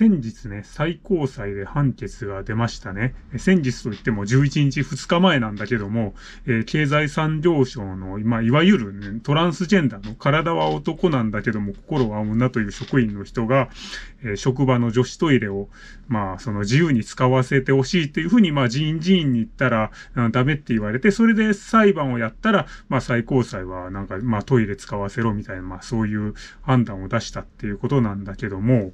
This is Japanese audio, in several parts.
先日ね、最高裁で判決が出ましたね。先日といっても11日2日前なんだけども、えー、経済産業省の、まあ、いわゆる、ね、トランスジェンダーの体は男なんだけども心は女という職員の人が、えー、職場の女子トイレを、まあ、その自由に使わせてほしいっていうふうに、まあ、人事院に行ったら、ダメって言われて、それで裁判をやったら、まあ、最高裁は、なんか、まあ、トイレ使わせろみたいな、まあ、そういう判断を出したっていうことなんだけども、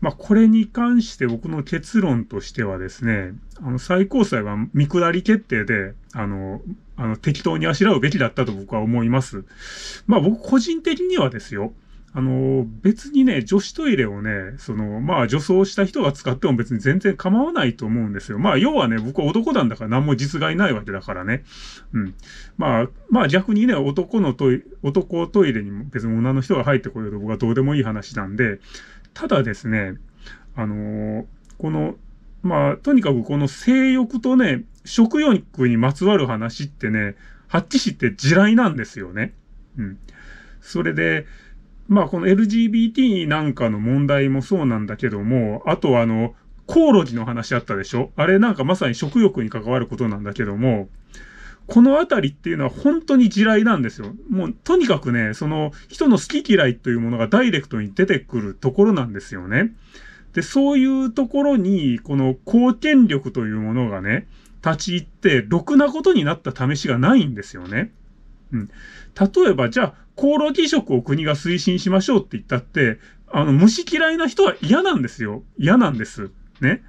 まあ、これに関して僕の結論としてはですね、あの、最高裁は見下り決定で、あの、あの、適当にあしらうべきだったと僕は思います。まあ、僕個人的にはですよ、あの、別にね、女子トイレをね、その、まあ、女装した人が使っても別に全然構わないと思うんですよ。まあ、要はね、僕は男なんだから何も実害ないわけだからね。うん。まあ、まあ逆にね、男のトイレ、男トイレにも別に女の人が入ってこようと僕はどうでもいい話なんで、ただですね、あのー、この、まあ、とにかくこの性欲とね、食欲にまつわる話ってね、ハッチ氏って地雷なんですよね。うん。それで、まあこの LGBT なんかの問題もそうなんだけども、あとあの、コオロギの話あったでしょあれなんかまさに食欲に関わることなんだけども、この辺りっていうのは本当に地雷なんですよ。もうとにかくね、その人の好き嫌いというものがダイレクトに出てくるところなんですよね。で、そういうところに、この貢献力というものがね、立ち入って、ろくなことになった試しがないんですよね。うん。例えば、じゃあ、厚労義職を国が推進しましょうって言ったって、あの、虫嫌いな人は嫌なんですよ。嫌なんです。ね。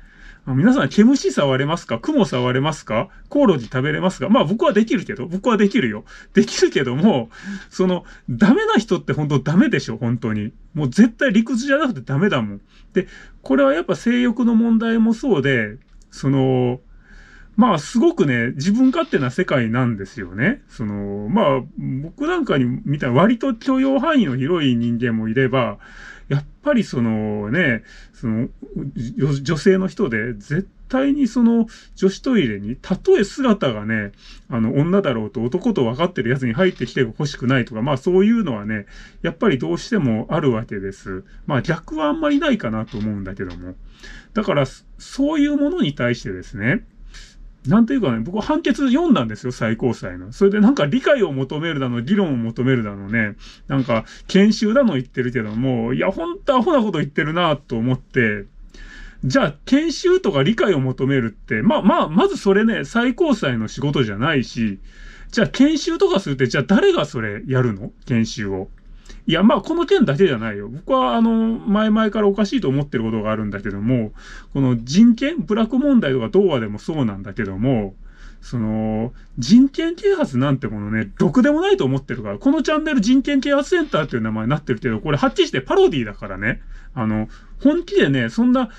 皆さん、毛虫触れますか蜘蛛触れますかコオロギ食べれますかまあ僕はできるけど、僕はできるよ。できるけども、その、ダメな人って本当ダメでしょ、本当に。もう絶対理屈じゃなくてダメだもん。で、これはやっぱ性欲の問題もそうで、その、まあすごくね、自分勝手な世界なんですよね。その、まあ僕なんかに見たら割と許容範囲の広い人間もいれば、やっぱりそのね、その女性の人で絶対にその女子トイレに、たとえ姿がね、あの女だろうと男と分かってるやつに入ってきてほしくないとか、まあそういうのはね、やっぱりどうしてもあるわけです。まあ逆はあんまりないかなと思うんだけども。だから、そういうものに対してですね、なんていうかね、僕判決読んだんですよ、最高裁の。それでなんか理解を求めるだの、議論を求めるだのね、なんか研修だの言ってるけども、いや、ほんとアホなこと言ってるなと思って、じゃあ、研修とか理解を求めるって、まあまあ、まずそれね、最高裁の仕事じゃないし、じゃあ研修とかするって、じゃあ誰がそれやるの研修を。いや、まあ、この件だけじゃないよ。僕は、あの、前々からおかしいと思ってることがあるんだけども、この人権、ブラック問題とか童話でもそうなんだけども、その、人権啓発なんてものね、ろくでもないと思ってるから、このチャンネル人権啓発センターっていう名前になってるけど、これはっきりしてパロディだからね、あの、本気でね、そんな、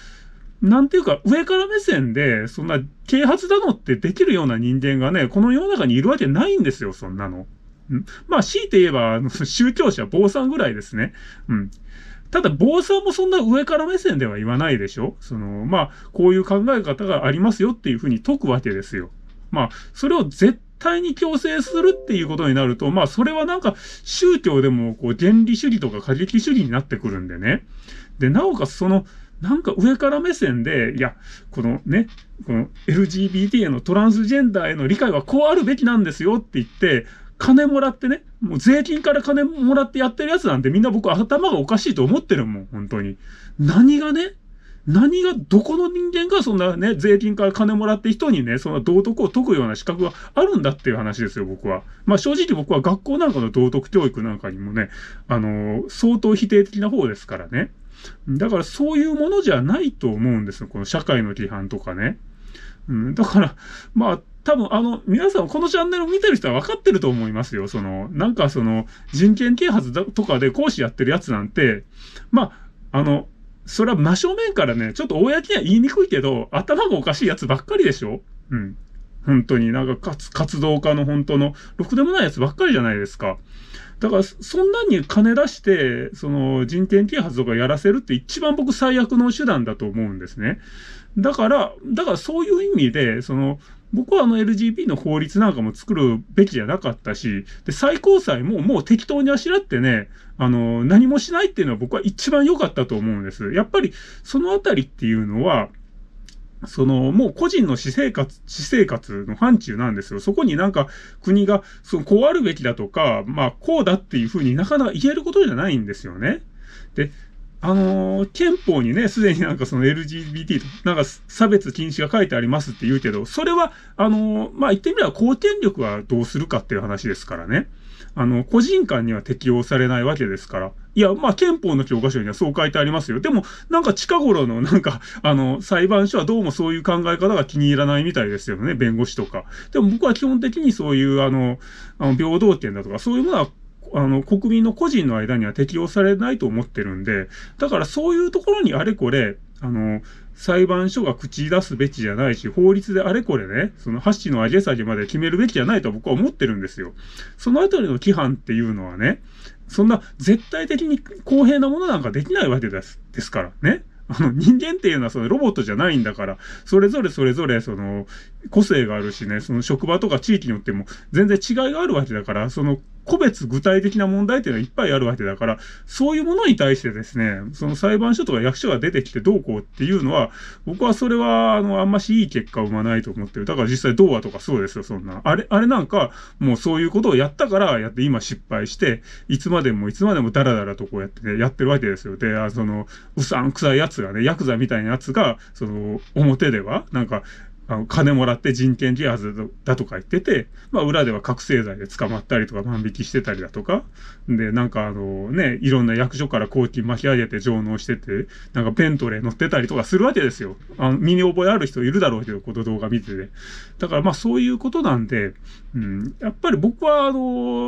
なんていうか、上から目線で、そんな、啓発だのってできるような人間がね、この世の中にいるわけないんですよ、そんなの。うん、まあ、強いて言えば、あの 宗教者、坊さんぐらいですね。うん。ただ、坊さんもそんな上から目線では言わないでしょその、まあ、こういう考え方がありますよっていうふうに解くわけですよ。まあ、それを絶対に強制するっていうことになると、まあ、それはなんか、宗教でも、こう、原理主義とか過激主義になってくるんでね。で、なおかつその、なんか上から目線で、いや、このね、この LGBT へのトランスジェンダーへの理解はこうあるべきなんですよって言って、金もらってね、もう税金から金もらってやってるやつなんてみんな僕頭がおかしいと思ってるもん、本当に。何がね、何が、どこの人間がそんなね、税金から金もらって人にね、そんな道徳を解くような資格があるんだっていう話ですよ、僕は。まあ正直僕は学校なんかの道徳教育なんかにもね、あのー、相当否定的な方ですからね。だからそういうものじゃないと思うんですよ、この社会の規範とかね。うん、だから、まあ、多分あの、皆さんこのチャンネル見てる人は分かってると思いますよ。その、なんかその、人権啓発だとかで講師やってるやつなんて、まあ、あの、それは真正面からね、ちょっと公には言いにくいけど、頭がおかしいやつばっかりでしょうん。本当になんか活動家の本当の、ろくでもないやつばっかりじゃないですか。だから、そんなに金出して、その人権啓発とかやらせるって一番僕最悪の手段だと思うんですね。だから、だからそういう意味で、その、僕はあの LGB の法律なんかも作るべきじゃなかったし、で、最高裁ももう適当にあしらってね、あの、何もしないっていうのは僕は一番良かったと思うんです。やっぱり、そのあたりっていうのは、その、もう個人の私生活、私生活の範疇なんですよ。そこになんか国が、その、こうあるべきだとか、まあ、こうだっていうふうになかなか言えることじゃないんですよね。で、あのー、憲法にね、すでになんかその LGBT と、なんか差別禁止が書いてありますって言うけど、それは、あのー、まあ、言ってみれば公権力はどうするかっていう話ですからね。あの、個人間には適用されないわけですから。いや、まあ、憲法の教科書にはそう書いてありますよ。でも、なんか近頃の、なんか、あの、裁判所はどうもそういう考え方が気に入らないみたいですよね。弁護士とか。でも僕は基本的にそういう、あの、あの平等権だとか、そういうものはあの、国民の個人の間には適用されないと思ってるんで、だからそういうところにあれこれ、あの、裁判所が口出すべきじゃないし、法律であれこれね、その箸の上げ下げまで決めるべきじゃないと僕は思ってるんですよ。そのあたりの規範っていうのはね、そんな絶対的に公平なものなんかできないわけです。ですからね。あの、人間っていうのはそのロボットじゃないんだから、それぞれそれぞれその個性があるしね、その職場とか地域によっても全然違いがあるわけだから、その個別具体的な問題っていうのはいっぱいあるわけだから、そういうものに対してですね、その裁判所とか役所が出てきてどうこうっていうのは、僕はそれは、あの、あんましいい結果を生まないと思ってる。だから実際童話とかそうですよ、そんな。あれ、あれなんか、もうそういうことをやったからやって今失敗して、いつまでもいつまでもダラダラとこうやってね、やってるわけですよ。で、あその、うさんくさいやつがね、ヤクザみたいなやつが、その、表では、なんか、あの金もらって人権利圧だとか言ってて、まあ、裏では覚醒剤で捕まったりとか万引きしてたりだとか、で、なんかあのね、いろんな役所から公金巻き上げて上納してて、なんかペントレー乗ってたりとかするわけですよ。あの身に覚えある人いるだろうけど、この動画見てて。だからまあそういうことなんで、うん、やっぱり僕はあの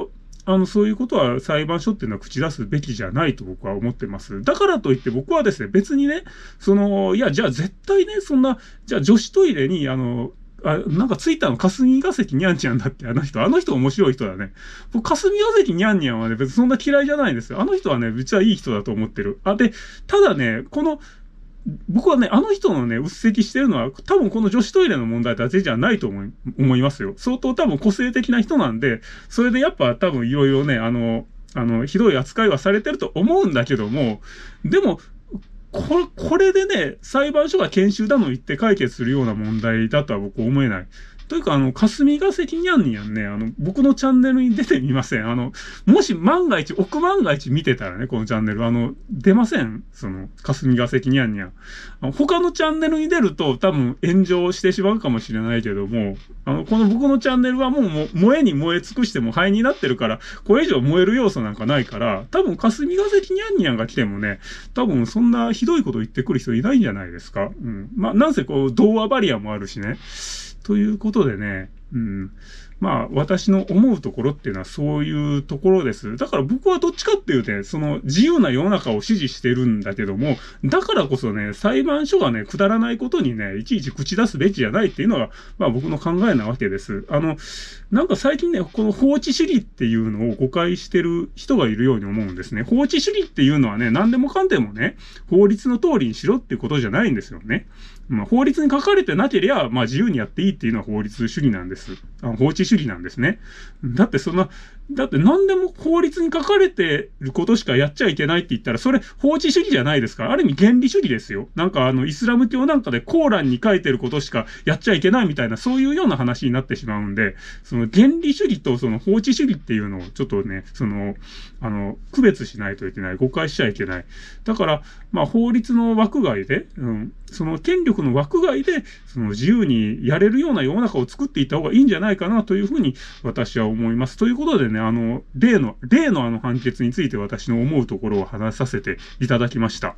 ーあの、そういうことは裁判所っていうのは口出すべきじゃないと僕は思ってます。だからといって僕はですね、別にね、その、いや、じゃあ絶対ね、そんな、じゃあ女子トイレに、あの、あ、なんかツイッターの霞が関にゃんちゃんだって、あの人。あの人面白い人だね。霞が関にゃんにゃんはね、別にそんな嫌いじゃないんですよ。あの人はね、うちはいい人だと思ってる。あ、で、ただね、この、僕はね、あの人のね、うっせきしてるのは、多分この女子トイレの問題だけじゃないと思い、思いますよ。相当多分個性的な人なんで、それでやっぱ多分いろいろね、あの、あの、ひどい扱いはされてると思うんだけども、でも、これ、これでね、裁判所が研修だの言って解決するような問題だとは僕思えない。というか、あの、霞が関にゃんにゃんね、あの、僕のチャンネルに出てみません。あの、もし万が一、億万が一見てたらね、このチャンネル、あの、出ません。その、霞が関にゃんにゃん。他のチャンネルに出ると、多分炎上してしまうかもしれないけども、あの、この僕のチャンネルはもう、もう燃えに燃え尽くしても灰になってるから、これ以上燃える要素なんかないから、多分霞が関にゃんにゃんが来てもね、多分そんなひどいこと言ってくる人いないんじゃないですか。うん。まあ、なんせこう、童話バリアもあるしね。ということでね、うん。まあ、私の思うところっていうのはそういうところです。だから僕はどっちかっていうとね、その自由な世の中を支持してるんだけども、だからこそね、裁判所がね、くだらないことにね、いちいち口出すべきじゃないっていうのが、まあ僕の考えなわけです。あの、なんか最近ね、この放置主義っていうのを誤解してる人がいるように思うんですね。放置主義っていうのはね、何でもかんでもね、法律の通りにしろっていうことじゃないんですよね。まあ、法律に書かれてなけりゃ、まあ自由にやっていいっていうのは法律主義なんです。です。あ放置主義なんですね。だってそんな、だって何でも法律に書かれてることしかやっちゃいけないって言ったら、それ法治主義じゃないですから、ある意味原理主義ですよ。なんかあの、イスラム教なんかでコーランに書いてることしかやっちゃいけないみたいな、そういうような話になってしまうんで、その原理主義とその法治主義っていうのをちょっとね、その、あの、区別しないといけない。誤解しちゃいけない。だから、まあ法律の枠外で、うん、その権力の枠外で、その自由にやれるような世の中を作っていった方がいいんじゃないかなというふうに私は思います。ということでね、ね、あの、例の、例のあの判決について私の思うところを話させていただきました。